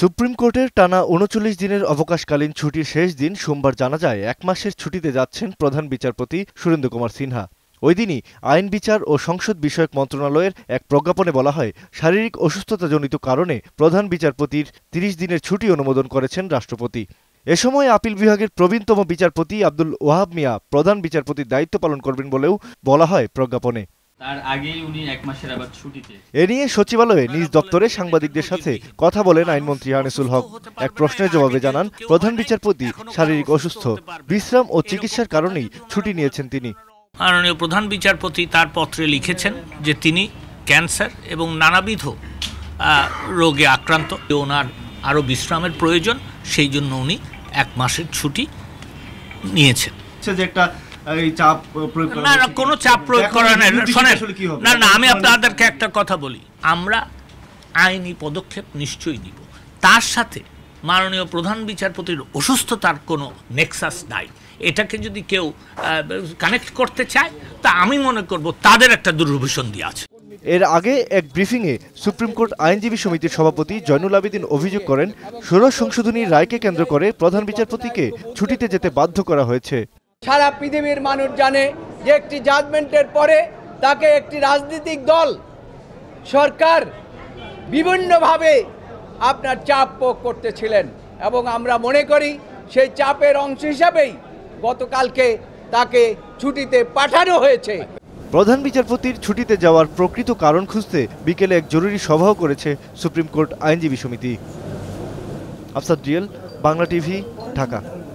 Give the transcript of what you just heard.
supreme কোর্টের টানা উনচল্লিশ দিনের অবকাশকালীন ছুটির শেষ দিন সোমবার জানা যায় এক মাসের ছুটিতে যাচ্ছেন প্রধান বিচারপতি সুরেন্দ্র কুমার সিনহা ওই দিনই আইন বিচার ও সংসদ বিষয়ক মন্ত্রণালয়ের এক প্রজ্ঞাপনে বলা হয় শারীরিক অসুস্থতাজনিত কারণে প্রধান বিচারপতির তিরিশ দিনের ছুটি অনুমোদন করেছেন রাষ্ট্রপতি এ সময় আপিল বিভাগের প্রবীণতম বিচারপতি আব্দুল ওয়াহাব মিয়া প্রধান বিচারপতির দায়িত্ব পালন করবেন বলেও বলা হয় প্রজ্ঞাপনে এ নিয়ে সচিবালয়ে নিজ দপ্তরে সাংবাদিকদের সাথে কথা বলেন আইনমন্ত্রী আনিসুল হক এক প্রশ্নের জবাবে জানান প্রধান বিচারপতি শারীরিক অসুস্থ বিশ্রাম ও চিকিৎসার কারণেই ছুটি নিয়েছেন তিনি মাননীয় প্রধান বিচারপতি তার পত্রে লিখেছেন যে তিনি ক্যান্সার এবং নানাবিধ রোগে আক্রান্ত ওনার আরও বিশ্রামের প্রয়োজন সেই জন্য উনি এক মাসের ছুটি নিয়েছেন যে একটা এই চাপ প্রয়োগ করা নাই না না আমি আপনাদেরকে একটা কথা বলি আমরা আইনি পদক্ষেপ নিশ্চয়ই নিব তার সাথে মাননীয় প্রধান বিচারপতির অসুস্থতার কোনো নেক্সাস নাই এটাকে যদি কেউ কানেক্ট করতে চায় তা আমি মনে করব তাদের একটা দুর্বিসন্ধি আছে এর আগে এক ব্রিফিংয়ে সুপ্রিম কোর্ট আইনজীবী সমিতির সভাপতি জয়নুল আবেদিন অভিযোগ করেন ষোলো সংশোধনী রায়কে কেন্দ্র করে প্রধান বিচারপতিকে ছুটিতে যেতে বাধ্য করা হয়েছে সারা পৃথিবীর মানুষ জানে যে একটি জাজমেন্টের পরে তাকে একটি রাজনৈতিক দল সরকার বিভিন্নভাবে আপনার চাপ প্রয়োগ করতেছিলেন এবং আমরা মনে করি সেই চাপের অংশ হিসাবেই গতকালকে তাকে ছুটিতে পাঠানো হয়েছে প্রধান বিচারপতির ছুটিতে যাওয়ার প্রকৃত কারণ খুঁজতে বিকেলে এক জরুরি সভাও করেছে সুপ্রিম কোর্ট আইনজীবী সমিতি আফসাদ রিয়েল বাংলা টিভি ঢাকা